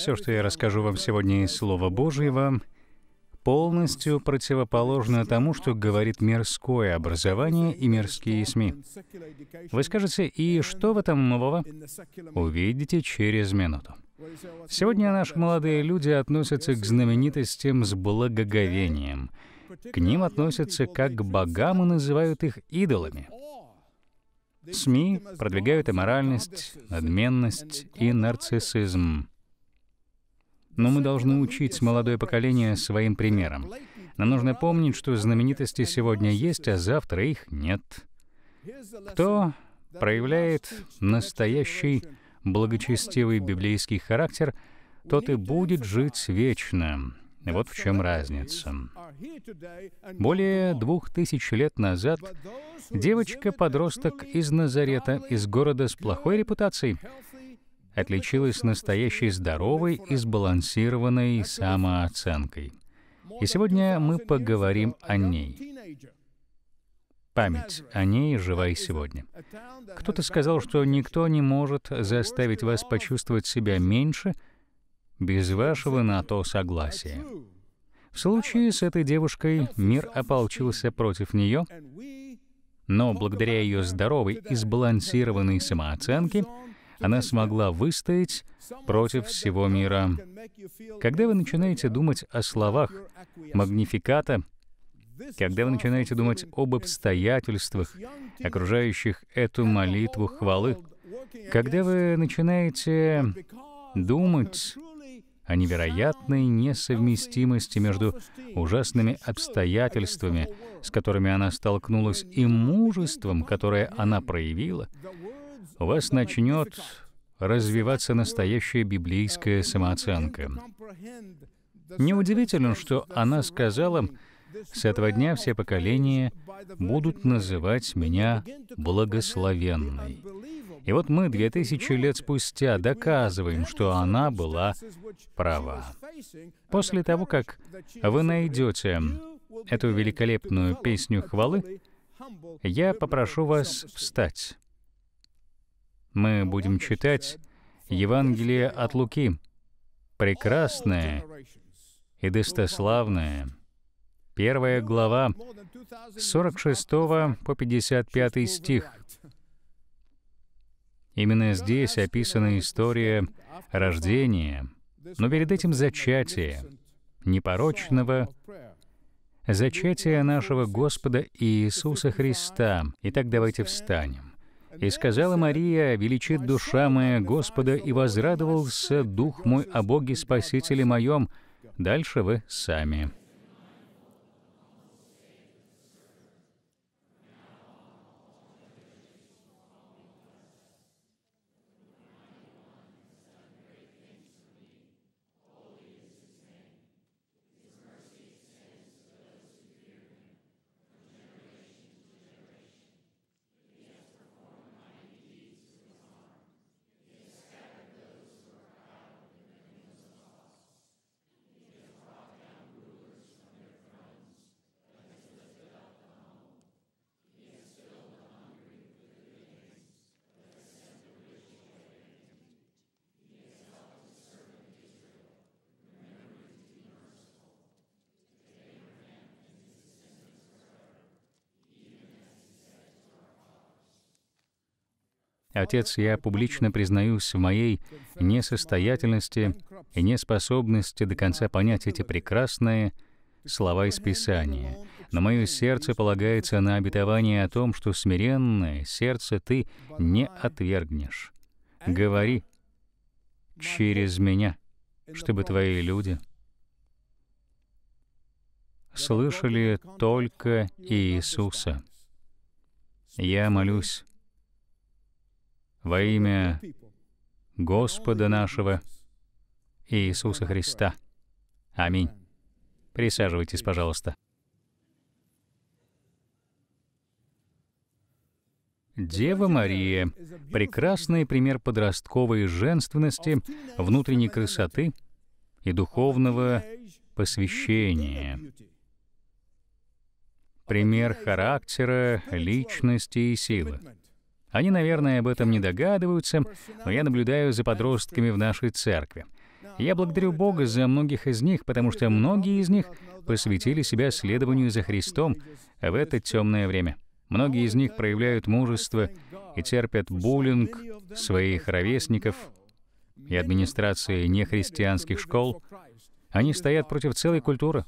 Все, что я расскажу вам сегодня из Слова Божьего, полностью противоположно тому, что говорит мирское образование и мирские СМИ. Вы скажете, и что в этом нового? Увидите через минуту. Сегодня наши молодые люди относятся к знаменитостям с благоговением. К ним относятся как к богам и называют их идолами. СМИ продвигают аморальность, надменность и нарциссизм. Но мы должны учить молодое поколение своим примером. Нам нужно помнить, что знаменитости сегодня есть, а завтра их нет. Кто проявляет настоящий благочестивый библейский характер, тот и будет жить вечно. Вот в чем разница. Более двух тысяч лет назад девочка-подросток из Назарета, из города с плохой репутацией, отличилась настоящей здоровой и сбалансированной самооценкой. И сегодня мы поговорим о ней. Память о ней жива и сегодня. Кто-то сказал, что никто не может заставить вас почувствовать себя меньше без вашего на то согласия. В случае с этой девушкой мир ополчился против нее, но благодаря ее здоровой и сбалансированной самооценке — она смогла выстоять против всего мира. Когда вы начинаете думать о словах магнификата, когда вы начинаете думать об обстоятельствах, окружающих эту молитву хвалы, когда вы начинаете думать о невероятной несовместимости между ужасными обстоятельствами, с которыми она столкнулась, и мужеством, которое она проявила, у вас начнет развиваться настоящая библейская самооценка. Неудивительно, что она сказала, «С этого дня все поколения будут называть меня благословенной». И вот мы две тысячи лет спустя доказываем, что она была права. После того, как вы найдете эту великолепную песню хвалы, я попрошу вас встать. Мы будем читать Евангелие от Луки, прекрасное и достославное. Первая глава, 46 по 55 стих. Именно здесь описана история рождения, но перед этим зачатие непорочного, зачатие нашего Господа Иисуса Христа. Итак, давайте встанем. И сказала Мария, «Величит душа моя Господа, и возрадовался дух мой о Боге Спасителе моем». Дальше вы сами. Отец, я публично признаюсь в моей несостоятельности и неспособности до конца понять эти прекрасные слова из Писания, но мое сердце полагается на обетование о том, что смиренное сердце ты не отвергнешь. Говори через меня, чтобы твои люди слышали только Иисуса. Я молюсь во имя Господа нашего Иисуса Христа. Аминь. Присаживайтесь, пожалуйста. Дева Мария — прекрасный пример подростковой женственности, внутренней красоты и духовного посвящения. Пример характера, личности и силы. Они, наверное, об этом не догадываются, но я наблюдаю за подростками в нашей церкви. Я благодарю Бога за многих из них, потому что многие из них посвятили себя следованию за Христом в это темное время. Многие из них проявляют мужество и терпят буллинг своих ровесников и администрации нехристианских школ. Они стоят против целой культуры,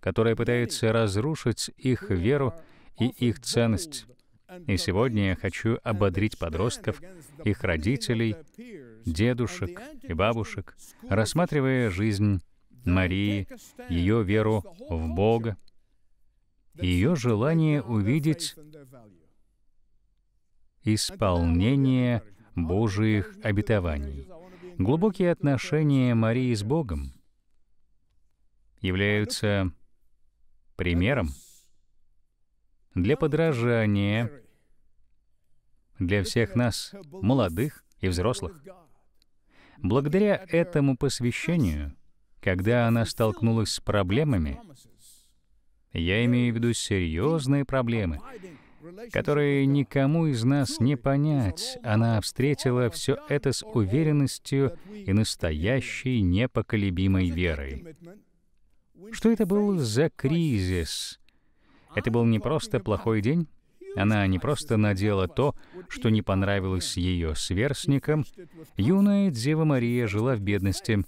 которая пытается разрушить их веру и их ценность. И сегодня я хочу ободрить подростков, их родителей, дедушек и бабушек, рассматривая жизнь Марии, ее веру в Бога, ее желание увидеть исполнение Божьих обетований. Глубокие отношения Марии с Богом являются примером, для подражания для всех нас, молодых и взрослых. Благодаря этому посвящению, когда она столкнулась с проблемами, я имею в виду серьезные проблемы, которые никому из нас не понять, она встретила все это с уверенностью и настоящей непоколебимой верой. Что это был за кризис, это был не просто плохой день, она не просто надела то, что не понравилось ее сверстникам. Юная Дева Мария жила в бедности,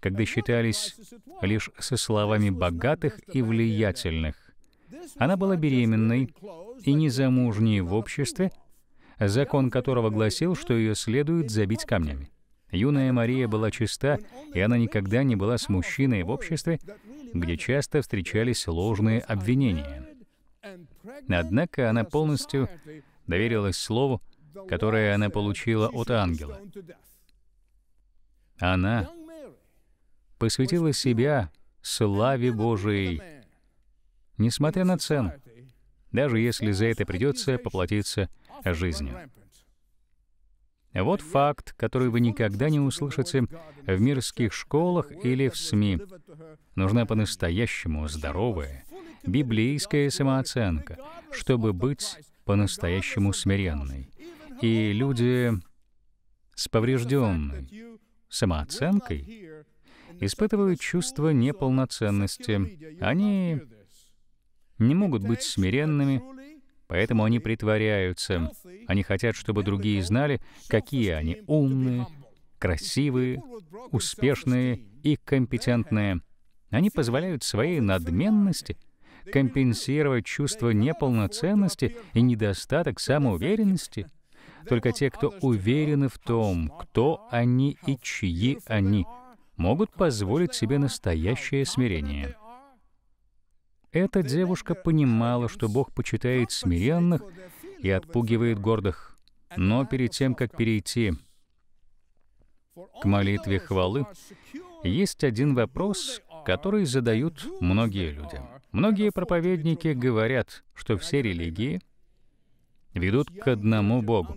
когда считались лишь со словами богатых и влиятельных. Она была беременной и незамужней в обществе, закон которого гласил, что ее следует забить камнями. Юная Мария была чиста, и она никогда не была с мужчиной в обществе, где часто встречались ложные обвинения. Однако она полностью доверилась слову, которое она получила от ангела. Она посвятила себя славе Божией, несмотря на цену, даже если за это придется поплатиться жизнью. Вот факт, который вы никогда не услышите в мирских школах или в СМИ. Нужна по-настоящему здоровая, библейская самооценка, чтобы быть по-настоящему смиренной. И люди с поврежденной самооценкой испытывают чувство неполноценности. Они не могут быть смиренными, Поэтому они притворяются. Они хотят, чтобы другие знали, какие они умные, красивые, успешные и компетентные. Они позволяют своей надменности компенсировать чувство неполноценности и недостаток самоуверенности. Только те, кто уверены в том, кто они и чьи они, могут позволить себе настоящее смирение. Эта девушка понимала, что Бог почитает смиренных и отпугивает гордых. Но перед тем, как перейти к молитве хвалы, есть один вопрос, который задают многие люди. Многие проповедники говорят, что все религии ведут к одному Богу,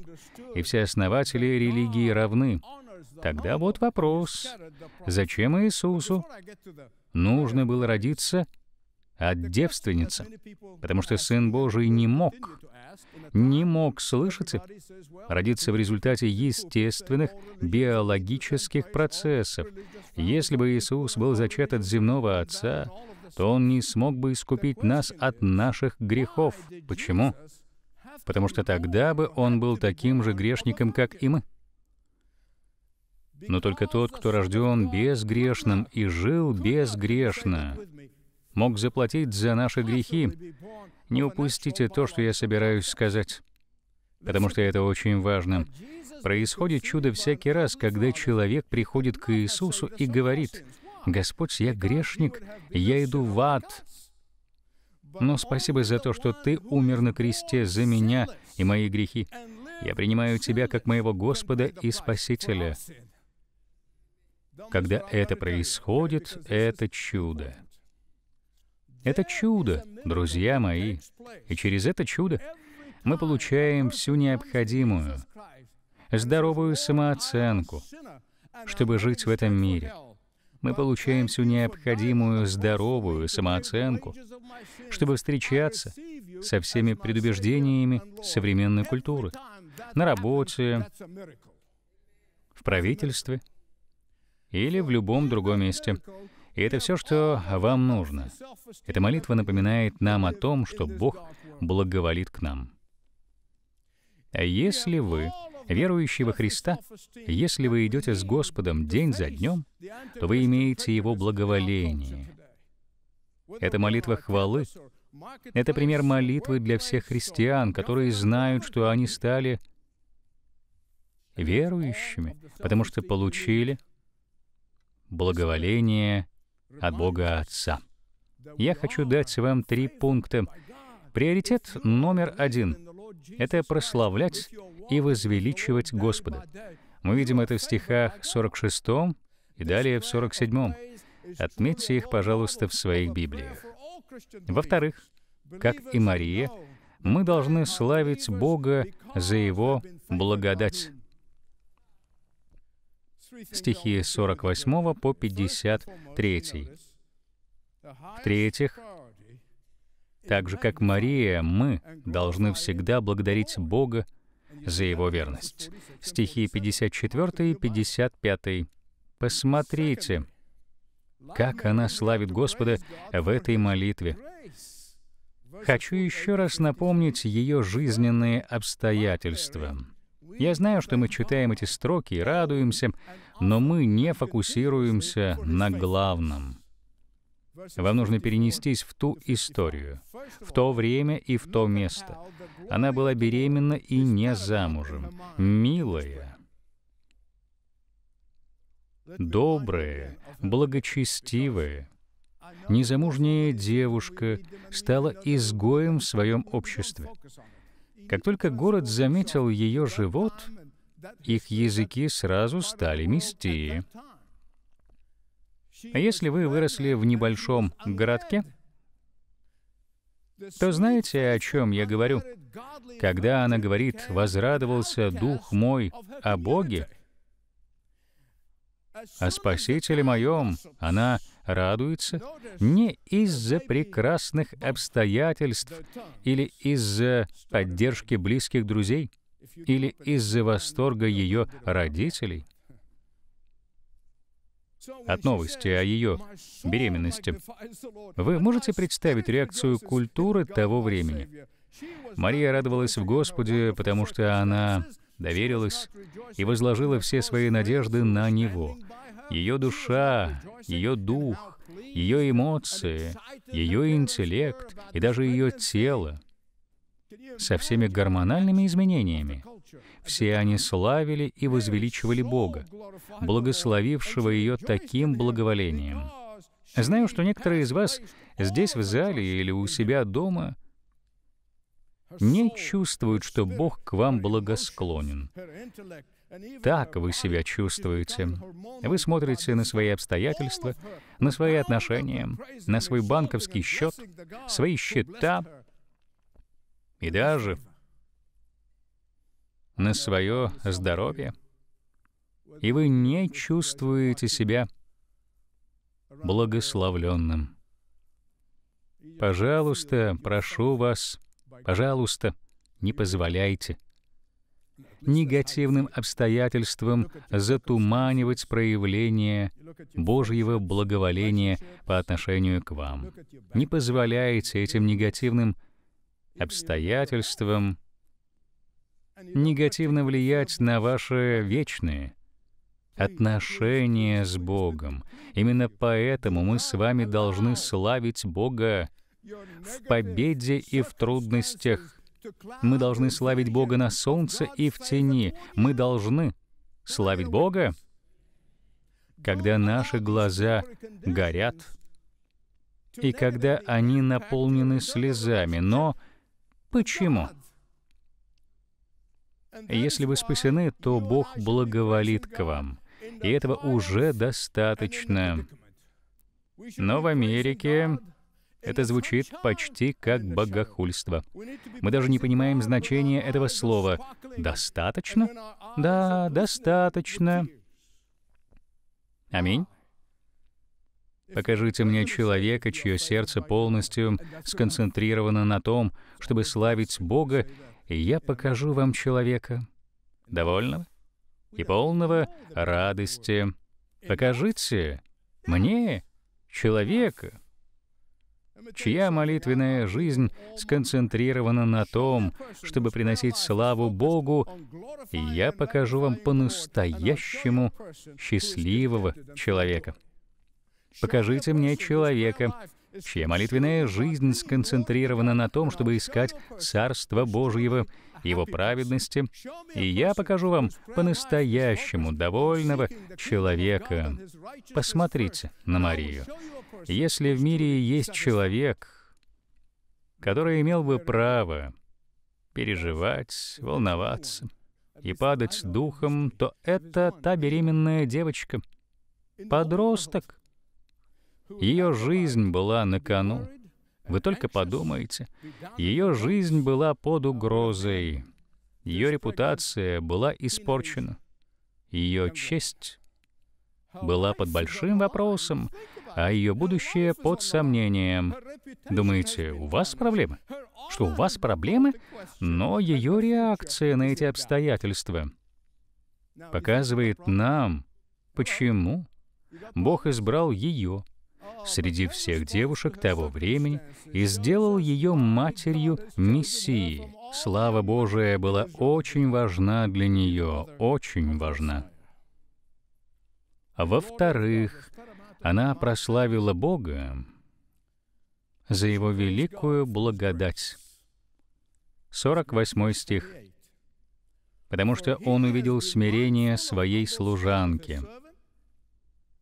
и все основатели религии равны. Тогда вот вопрос, зачем Иисусу нужно было родиться от девственницы, потому что Сын Божий не мог, не мог, слышите, родиться в результате естественных биологических процессов. Если бы Иисус был зачат от земного Отца, то Он не смог бы искупить нас от наших грехов. Почему? Потому что тогда бы Он был таким же грешником, как и мы. Но только тот, кто рожден безгрешным и жил безгрешно, мог заплатить за наши грехи. Не упустите то, что я собираюсь сказать, потому что это очень важно. Происходит чудо всякий раз, когда человек приходит к Иисусу и говорит, «Господь, я грешник, я иду в ад». Но спасибо за то, что Ты умер на кресте за меня и мои грехи. Я принимаю Тебя как моего Господа и Спасителя. Когда это происходит, это чудо. Это чудо, друзья мои. И через это чудо мы получаем всю необходимую, здоровую самооценку, чтобы жить в этом мире. Мы получаем всю необходимую здоровую самооценку, чтобы встречаться со всеми предубеждениями современной культуры, на работе, в правительстве или в любом другом месте. И это все, что вам нужно. Эта молитва напоминает нам о том, что Бог благоволит к нам. А если вы верующие во Христа, если вы идете с Господом день за днем, то вы имеете Его благоволение. Это молитва хвалы. Это пример молитвы для всех христиан, которые знают, что они стали верующими, потому что получили благоволение от Бога Отца. Я хочу дать вам три пункта. Приоритет номер один — это прославлять и возвеличивать Господа. Мы видим это в стихах 46 и далее в 47. Отметьте их, пожалуйста, в своих Библиях. Во-вторых, как и Мария, мы должны славить Бога за Его благодать стихи с 48 по 53. В-третьих, так же как Мария, мы должны всегда благодарить Бога за Его верность. Стихи 54 и 55. Посмотрите, как она славит Господа в этой молитве. Хочу еще раз напомнить ее жизненные обстоятельства — я знаю, что мы читаем эти строки и радуемся, но мы не фокусируемся на главном. Вам нужно перенестись в ту историю, в то время и в то место. Она была беременна и не замужем, милая, добрая, благочестивая, незамужняя девушка стала изгоем в своем обществе. Как только город заметил ее живот, их языки сразу стали мести. А если вы выросли в небольшом городке, то знаете, о чем я говорю? Когда она говорит «возрадовался дух мой о Боге», о Спасителе моем она радуется не из-за прекрасных обстоятельств или из-за поддержки близких друзей или из-за восторга ее родителей от новости о ее беременности. Вы можете представить реакцию культуры того времени? Мария радовалась в Господе, потому что она доверилась и возложила все свои надежды на Него. Ее душа, ее дух, ее эмоции, ее интеллект и даже ее тело со всеми гормональными изменениями. Все они славили и возвеличивали Бога, благословившего ее таким благоволением. Знаю, что некоторые из вас здесь в зале или у себя дома — не чувствуют, что Бог к вам благосклонен. Так вы себя чувствуете. Вы смотрите на свои обстоятельства, на свои отношения, на свой банковский счет, свои счета и даже на свое здоровье. И вы не чувствуете себя благословленным. Пожалуйста, прошу вас, Пожалуйста, не позволяйте негативным обстоятельствам затуманивать проявление Божьего благоволения по отношению к вам. Не позволяйте этим негативным обстоятельствам негативно влиять на ваши вечные отношения с Богом. Именно поэтому мы с вами должны славить Бога в победе и в трудностях. Мы должны славить Бога на солнце и в тени. Мы должны славить Бога, когда наши глаза горят и когда они наполнены слезами. Но почему? Если вы спасены, то Бог благоволит к вам. И этого уже достаточно. Но в Америке это звучит почти как богохульство. Мы даже не понимаем значения этого слова. Достаточно? Да, достаточно. Аминь. Покажите мне человека, чье сердце полностью сконцентрировано на том, чтобы славить Бога, и я покажу вам человека довольного и полного радости. Покажите мне человека, чья молитвенная жизнь сконцентрирована на том, чтобы приносить славу Богу, я покажу вам по-настоящему счастливого человека. Покажите мне человека, чья молитвенная жизнь сконцентрирована на том, чтобы искать Царство Божьего, Его праведности, и я покажу вам по-настоящему довольного человека. Посмотрите на Марию. Если в мире есть человек, который имел бы право переживать, волноваться и падать духом, то это та беременная девочка, подросток. Ее жизнь была на кону. Вы только подумайте, ее жизнь была под угрозой, ее репутация была испорчена, ее честь была под большим вопросом а ее будущее под сомнением. Думаете, у вас проблемы? Что у вас проблемы? Но ее реакция на эти обстоятельства показывает нам, почему Бог избрал ее среди всех девушек того времени и сделал ее матерью Мессии. Слава Божия была очень важна для нее, очень важна. А во-вторых, она прославила Бога за Его великую благодать. 48 стих. «Потому что он увидел смирение своей служанки.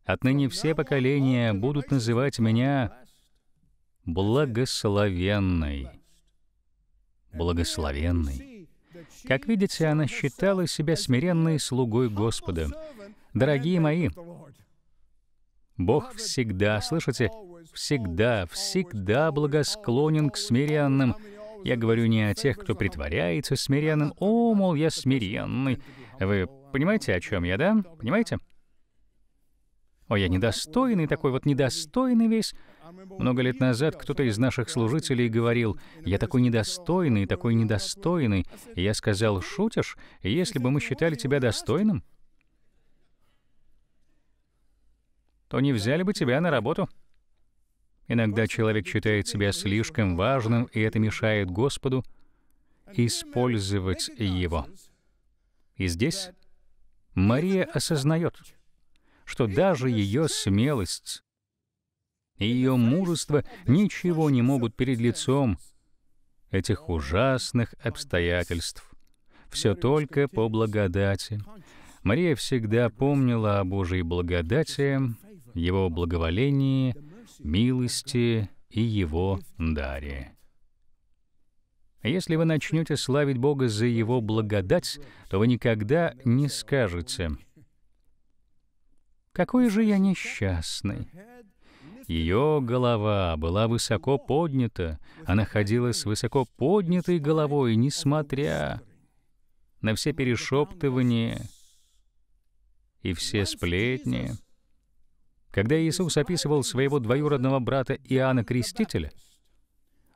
Отныне все поколения будут называть меня благословенной». Благословенной. Как видите, она считала себя смиренной слугой Господа. Дорогие мои, Бог всегда, слышите, всегда, всегда благосклонен к смиренным. Я говорю не о тех, кто притворяется смиренным. О, мол, я смиренный. Вы понимаете, о чем я, да? Понимаете? О, я недостойный, такой вот недостойный весь. Много лет назад кто-то из наших служителей говорил, «Я такой недостойный, такой недостойный». И я сказал, «Шутишь? Если бы мы считали тебя достойным, то не взяли бы тебя на работу. Иногда человек считает себя слишком важным, и это мешает Господу использовать его. И здесь Мария осознает, что даже ее смелость и ее мужество ничего не могут перед лицом этих ужасных обстоятельств. Все только по благодати. Мария всегда помнила о Божьей благодати, его благоволении, милости и Его даре. Если вы начнете славить Бога за Его благодать, то вы никогда не скажете «Какой же я несчастный!» Ее голова была высоко поднята, она ходила с высоко поднятой головой, несмотря на все перешептывания и все сплетни. Когда Иисус описывал своего двоюродного брата Иоанна Крестителя,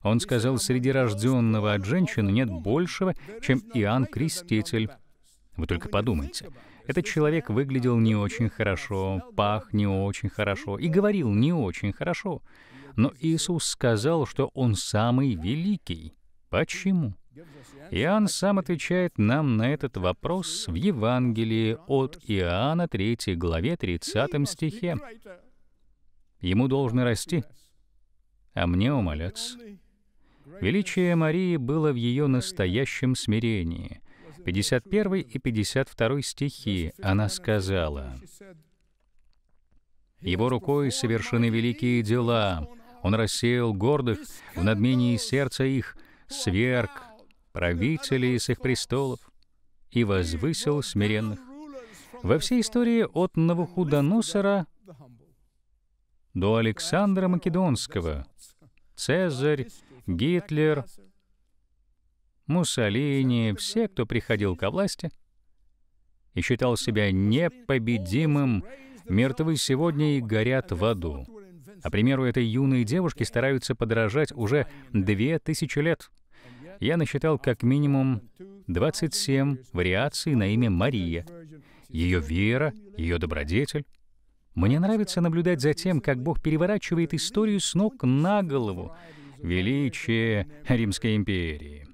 он сказал, среди рожденного от женщины нет большего, чем Иоанн Креститель. Вы только подумайте. Этот человек выглядел не очень хорошо, пах не очень хорошо и говорил не очень хорошо. Но Иисус сказал, что он самый великий. Почему? Иоанн сам отвечает нам на этот вопрос в Евангелии от Иоанна 3 главе 30 стихе. Ему должны расти, а мне умоляться. Величие Марии было в ее настоящем смирении. 51 и 52 стихи она сказала, «Его рукой совершены великие дела, он рассеял гордых в надмении сердца их, сверг правителей с их престолов, и возвысил смиренных. Во всей истории от Навуходоносора до Александра Македонского, Цезарь, Гитлер, Муссолини, все, кто приходил ко власти и считал себя непобедимым, мертвы сегодня и горят в аду. А примеру этой юной девушки стараются подражать уже две тысячи лет — я насчитал как минимум 27 вариаций на имя Мария, ее вера, ее добродетель. Мне нравится наблюдать за тем, как Бог переворачивает историю с ног на голову величие Римской империи.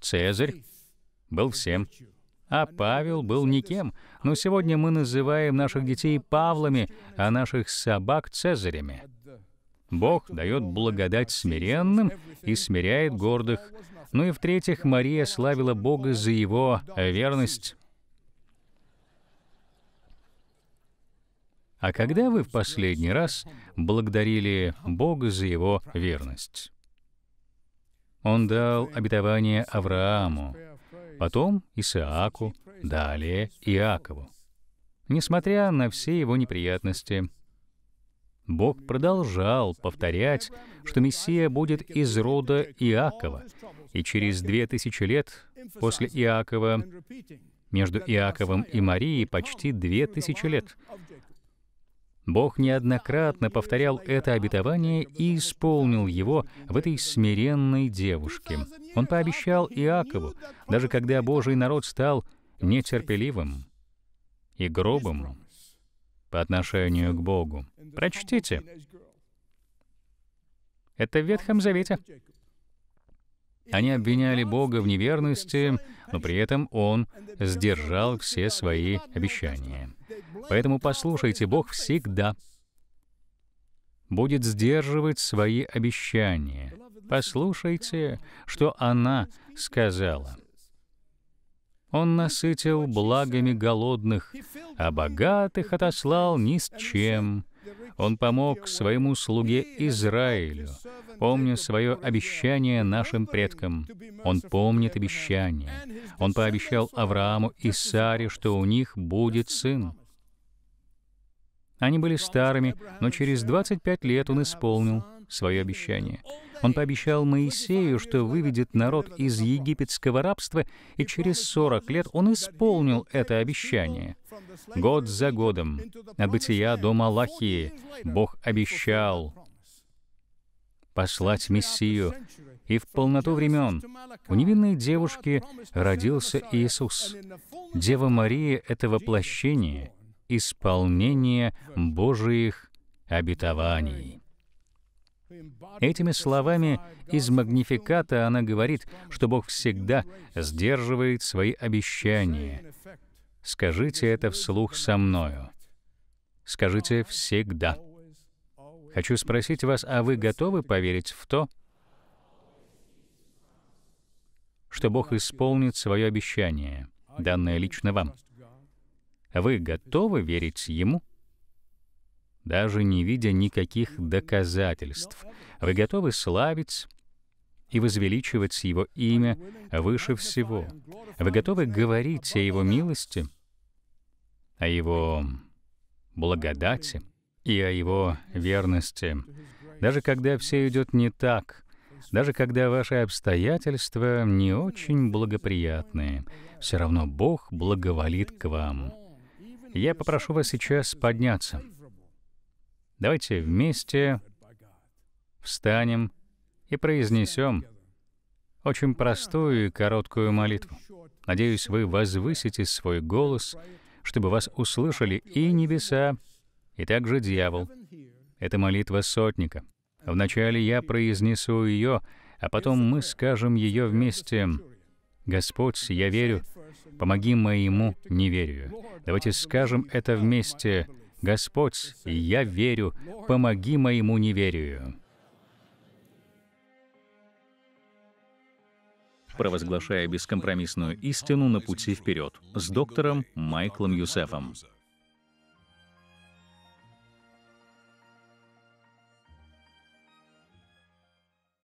Цезарь был всем, а Павел был никем. Но сегодня мы называем наших детей Павлами, а наших собак Цезарями. Бог дает благодать смиренным и смиряет гордых. Ну и в-третьих, Мария славила Бога за его верность. А когда вы в последний раз благодарили Бога за его верность? Он дал обетование Аврааму, потом Исааку, далее Иакову. Несмотря на все его неприятности — Бог продолжал повторять, что Мессия будет из рода Иакова, и через две тысячи лет после Иакова, между Иаковом и Марией почти две тысячи лет, Бог неоднократно повторял это обетование и исполнил его в этой смиренной девушке. Он пообещал Иакову, даже когда Божий народ стал нетерпеливым и грубым, по отношению к Богу. Прочтите. Это в Ветхом Завете. Они обвиняли Бога в неверности, но при этом Он сдержал все свои обещания. Поэтому послушайте, Бог всегда будет сдерживать свои обещания. Послушайте, что она сказала. Он насытил благами голодных, а богатых отослал ни с чем. Он помог своему слуге Израилю, помня свое обещание нашим предкам. Он помнит обещание. Он пообещал Аврааму и Саре, что у них будет сын. Они были старыми, но через 25 лет он исполнил свое обещание. Он пообещал Моисею, что выведет народ из египетского рабства, и через 40 лет он исполнил это обещание. Год за годом, от бытия до Малахии, Бог обещал послать Мессию, и в полноту времен у невинной девушки родился Иисус. Дева Мария — это воплощение, исполнение Божиих обетований. Этими словами из Магнификата она говорит, что Бог всегда сдерживает свои обещания. Скажите это вслух со мною. Скажите «всегда». Хочу спросить вас, а вы готовы поверить в то, что Бог исполнит свое обещание, данное лично вам? Вы готовы верить Ему? даже не видя никаких доказательств. Вы готовы славить и возвеличивать Его имя выше всего. Вы готовы говорить о Его милости, о Его благодати и о Его верности, даже когда все идет не так, даже когда ваши обстоятельства не очень благоприятные, все равно Бог благоволит к вам. Я попрошу вас сейчас подняться. Давайте вместе встанем и произнесем очень простую и короткую молитву. Надеюсь, вы возвысите свой голос, чтобы вас услышали и небеса, и также дьявол. Это молитва сотника. Вначале я произнесу ее, а потом мы скажем ее вместе. «Господь, я верю, помоги моему неверию». Давайте скажем это вместе. Господь, я верю, помоги моему неверию. провозглашая бескомпромиссную истину на пути вперед, с доктором Майклом Юсефом.